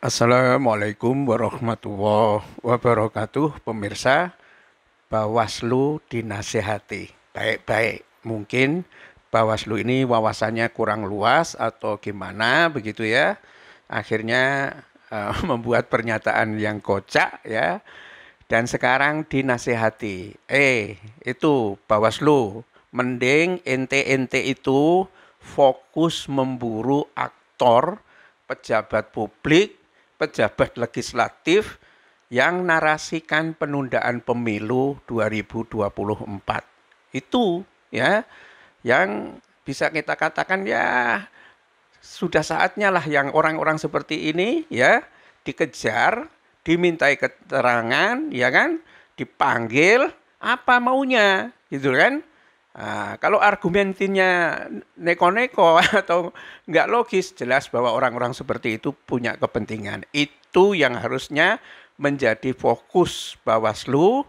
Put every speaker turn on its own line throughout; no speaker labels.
Assalamualaikum warahmatullahi wabarakatuh, pemirsa. Bawaslu dinasehati baik-baik. Mungkin Bawaslu ini wawasannya kurang luas atau gimana begitu ya. Akhirnya uh, membuat pernyataan yang kocak ya. Dan sekarang dinasehati. Eh, itu Bawaslu, mending ente-ente itu fokus memburu aktor pejabat publik pejabat legislatif yang narasikan penundaan pemilu 2024. Itu ya yang bisa kita katakan ya sudah saatnya lah yang orang-orang seperti ini ya dikejar, dimintai keterangan, ya kan, dipanggil apa maunya, gitu kan? Nah, kalau argumentINYA neko-neko atau nggak logis, jelas bahwa orang-orang seperti itu punya kepentingan. Itu yang harusnya menjadi fokus Bawaslu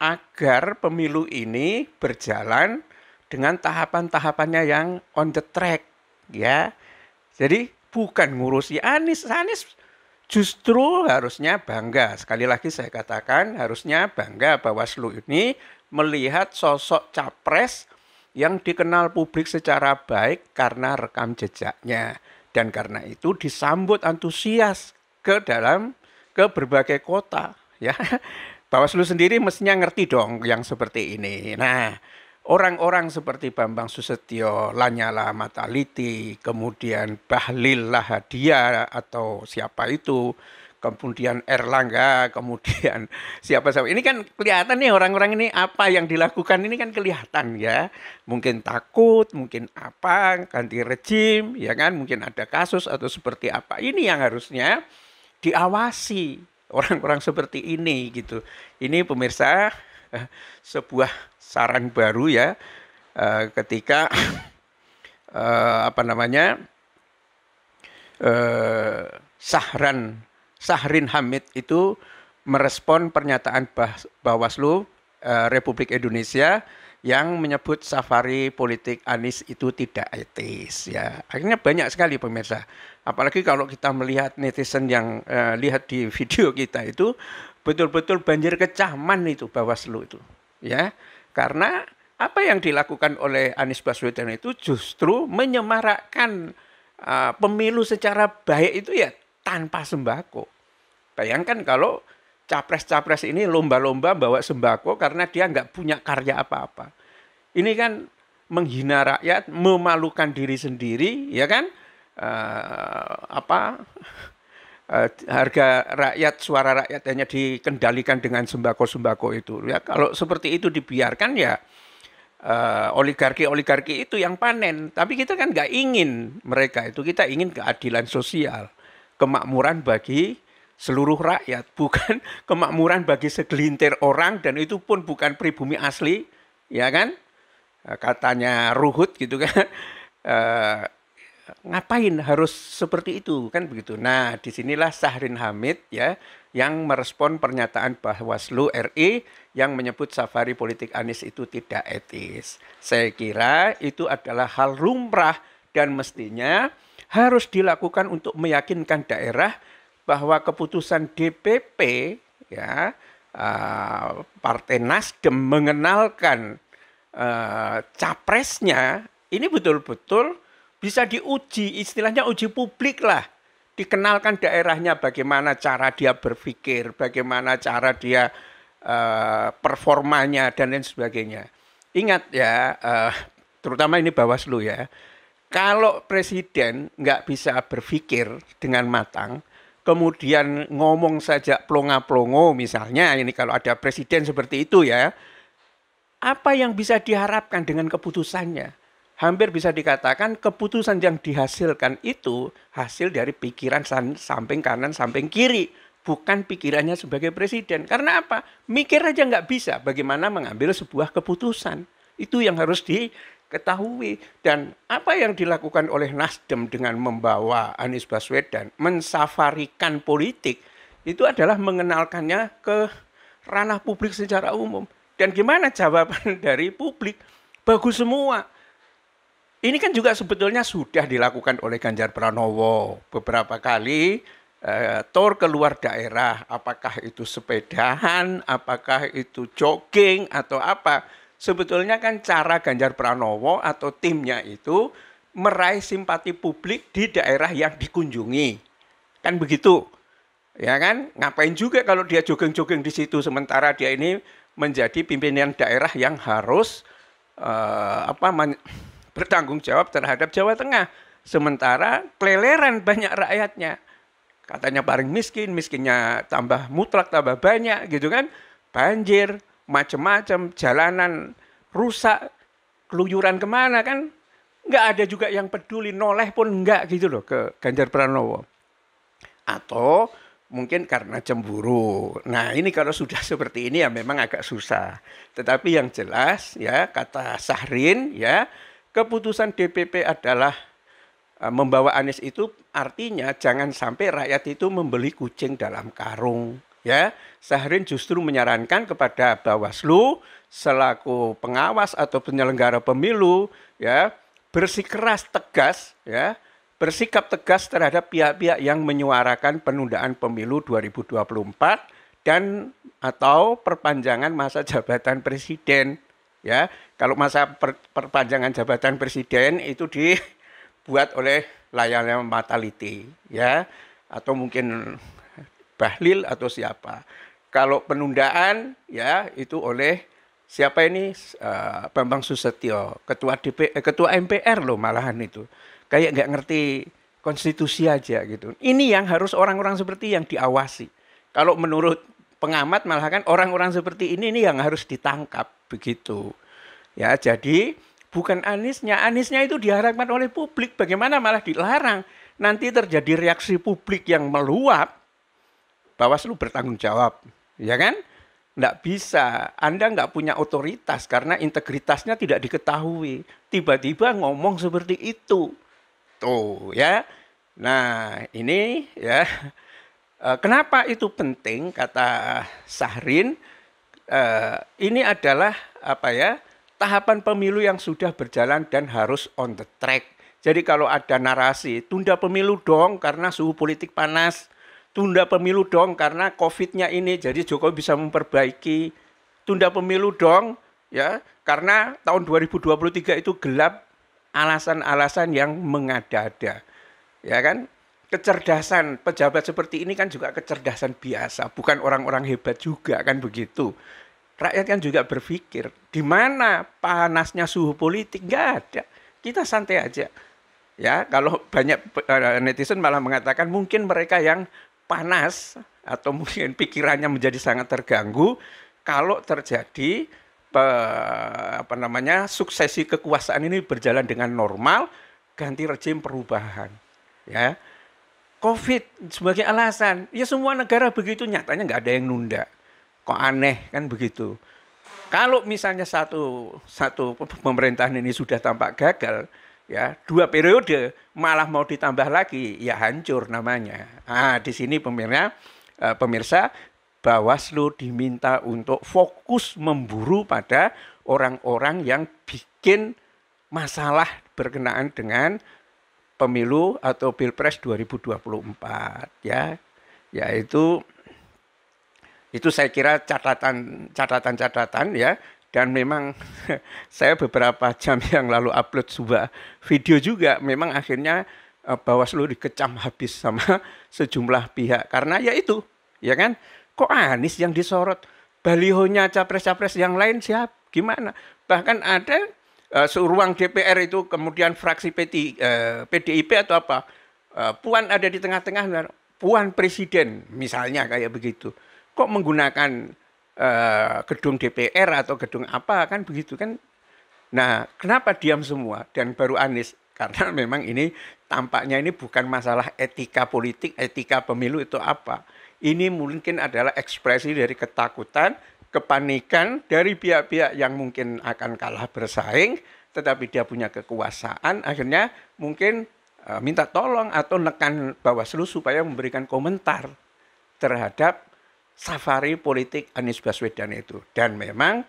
agar pemilu ini berjalan dengan tahapan-tahapannya yang on the track, ya. Jadi bukan ngurusi Anies. Anies justru harusnya bangga. Sekali lagi saya katakan harusnya bangga Bawaslu ini melihat sosok capres yang dikenal publik secara baik karena rekam jejaknya dan karena itu disambut antusias ke dalam ke berbagai kota ya. Bawaslu sendiri mestinya ngerti dong yang seperti ini. Nah, Orang-orang seperti Bambang Susetio, Lanyala Mataliti, kemudian Bahlil Lahadia atau siapa itu, kemudian Erlangga, kemudian siapa-siapa. Ini kan kelihatan nih orang-orang ini apa yang dilakukan ini kan kelihatan ya. Mungkin takut, mungkin apa, ganti rejim, ya kan, mungkin ada kasus atau seperti apa. Ini yang harusnya diawasi orang-orang seperti ini gitu. Ini pemirsa eh, sebuah sarang baru ya eh, ketika eh, apa namanya eh, Sahran Sahrin Hamid itu merespon pernyataan bah, Bawaslu eh, Republik Indonesia yang menyebut safari politik Anies itu tidak etis ya akhirnya banyak sekali pemirsa apalagi kalau kita melihat netizen yang eh, lihat di video kita itu betul-betul banjir kecaman itu Bawaslu itu ya karena apa yang dilakukan oleh Anies Baswedan itu justru menyemarakkan uh, pemilu secara baik itu ya tanpa sembako. Bayangkan kalau capres-capres ini lomba-lomba bawa sembako karena dia nggak punya karya apa-apa. Ini kan menghina rakyat, memalukan diri sendiri, ya kan? Uh, apa Eh, harga rakyat suara rakyat hanya dikendalikan dengan sembako-sembako itu ya kalau seperti itu dibiarkan ya eh, oligarki-oligarki itu yang panen tapi kita kan nggak ingin mereka itu kita ingin keadilan sosial kemakmuran bagi seluruh rakyat bukan kemakmuran bagi segelintir orang dan itu pun bukan pribumi asli ya kan eh, katanya Ruhut gitu kan uh, ngapain harus seperti itu kan begitu. Nah, disinilah Sahrin Hamid ya yang merespon pernyataan Bawaslu RI yang menyebut safari politik Anies itu tidak etis. Saya kira itu adalah hal lumrah dan mestinya harus dilakukan untuk meyakinkan daerah bahwa keputusan DPP ya eh, Partai Nasdem mengenalkan uh, capresnya ini betul-betul bisa diuji, istilahnya uji publik lah. Dikenalkan daerahnya bagaimana cara dia berpikir, bagaimana cara dia uh, performanya dan lain sebagainya. Ingat ya, uh, terutama ini Bawaslu ya. Kalau presiden nggak bisa berpikir dengan matang, kemudian ngomong saja plonga-plongo misalnya ini kalau ada presiden seperti itu ya apa yang bisa diharapkan dengan keputusannya hampir bisa dikatakan keputusan yang dihasilkan itu hasil dari pikiran samping kanan, samping kiri. Bukan pikirannya sebagai presiden. Karena apa? Mikir aja nggak bisa bagaimana mengambil sebuah keputusan. Itu yang harus diketahui. Dan apa yang dilakukan oleh Nasdem dengan membawa Anies Baswedan mensafarikan politik itu adalah mengenalkannya ke ranah publik secara umum. Dan gimana jawaban dari publik? Bagus semua ini kan juga sebetulnya sudah dilakukan oleh Ganjar Pranowo beberapa kali eh, tour keluar daerah, apakah itu sepedahan, apakah itu jogging atau apa. Sebetulnya kan cara Ganjar Pranowo atau timnya itu meraih simpati publik di daerah yang dikunjungi. Kan begitu. Ya kan? Ngapain juga kalau dia jogging-jogging di situ sementara dia ini menjadi pimpinan daerah yang harus uh, apa bertanggung jawab terhadap Jawa Tengah. Sementara keleleran banyak rakyatnya. Katanya paling miskin, miskinnya tambah mutlak, tambah banyak gitu kan. Banjir, macam-macam, jalanan rusak, keluyuran kemana kan. Nggak ada juga yang peduli, noleh pun nggak gitu loh ke Ganjar Pranowo. Atau mungkin karena cemburu. Nah, ini kalau sudah seperti ini ya memang agak susah. Tetapi yang jelas ya kata Sahrin ya keputusan DPP adalah e, membawa Anies itu artinya jangan sampai rakyat itu membeli kucing dalam karung ya Sahrin justru menyarankan kepada Bawaslu selaku pengawas atau penyelenggara pemilu ya bersikeras tegas ya bersikap tegas terhadap pihak-pihak yang menyuarakan penundaan pemilu 2024 dan atau perpanjangan masa jabatan presiden ya kalau masa per, perpanjangan jabatan presiden itu dibuat oleh layarnya mataliti ya atau mungkin bahlil atau siapa kalau penundaan ya itu oleh siapa ini uh, Bambang Susetio ketua DP eh, ketua MPR loh malahan itu kayak nggak ngerti konstitusi aja gitu ini yang harus orang-orang seperti yang diawasi kalau menurut pengamat malah kan orang-orang seperti ini ini yang harus ditangkap begitu. Ya, jadi bukan Aniesnya Aniesnya itu diharapkan oleh publik. Bagaimana malah dilarang? Nanti terjadi reaksi publik yang meluap. Bawaslu bertanggung jawab, ya kan? tidak bisa, Anda nggak punya otoritas karena integritasnya tidak diketahui. Tiba-tiba ngomong seperti itu. Tuh ya. Nah ini ya Eh, kenapa itu penting kata Sahrin? Eh, ini adalah apa ya tahapan pemilu yang sudah berjalan dan harus on the track. Jadi kalau ada narasi tunda pemilu dong karena suhu politik panas, tunda pemilu dong karena COVID-nya ini, jadi Jokowi bisa memperbaiki, tunda pemilu dong ya karena tahun 2023 itu gelap alasan-alasan yang mengada-ada, ya kan? kecerdasan pejabat seperti ini kan juga kecerdasan biasa, bukan orang-orang hebat juga kan begitu. Rakyat kan juga berpikir, di mana panasnya suhu politik gak ada. Kita santai aja. Ya, kalau banyak eh, netizen malah mengatakan mungkin mereka yang panas atau mungkin pikirannya menjadi sangat terganggu kalau terjadi eh, apa namanya suksesi kekuasaan ini berjalan dengan normal ganti rezim perubahan ya COVID sebagai alasan. Ya semua negara begitu nyatanya nggak ada yang nunda. Kok aneh kan begitu. Kalau misalnya satu satu pemerintahan ini sudah tampak gagal, ya dua periode malah mau ditambah lagi, ya hancur namanya. Ah di sini pemirsa eh, pemirsa Bawaslu diminta untuk fokus memburu pada orang-orang yang bikin masalah berkenaan dengan pemilu atau pilpres 2024 ya yaitu itu saya kira catatan catatan catatan ya dan memang saya beberapa jam yang lalu upload sebuah video juga memang akhirnya eh, Bawaslu dikecam habis sama sejumlah pihak karena ya itu ya kan kok Anies yang disorot balihonya capres-capres yang lain siap gimana bahkan ada uh, eh, ruang DPR itu kemudian fraksi PT, uh, eh, PDIP atau apa uh, Puan ada di tengah-tengah Puan presiden misalnya kayak begitu kok menggunakan uh, gedung DPR atau gedung apa kan begitu kan nah kenapa diam semua dan baru Anies karena memang ini tampaknya ini bukan masalah etika politik etika pemilu itu apa ini mungkin adalah ekspresi dari ketakutan kepanikan dari pihak-pihak yang mungkin akan kalah bersaing, tetapi dia punya kekuasaan, akhirnya mungkin uh, minta tolong atau nekan Bawaslu supaya memberikan komentar terhadap safari politik Anies Baswedan itu. Dan memang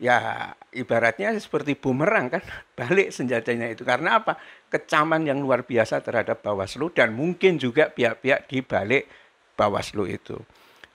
ya ibaratnya seperti bumerang kan balik senjatanya itu karena apa kecaman yang luar biasa terhadap Bawaslu dan mungkin juga pihak-pihak di balik Bawaslu itu.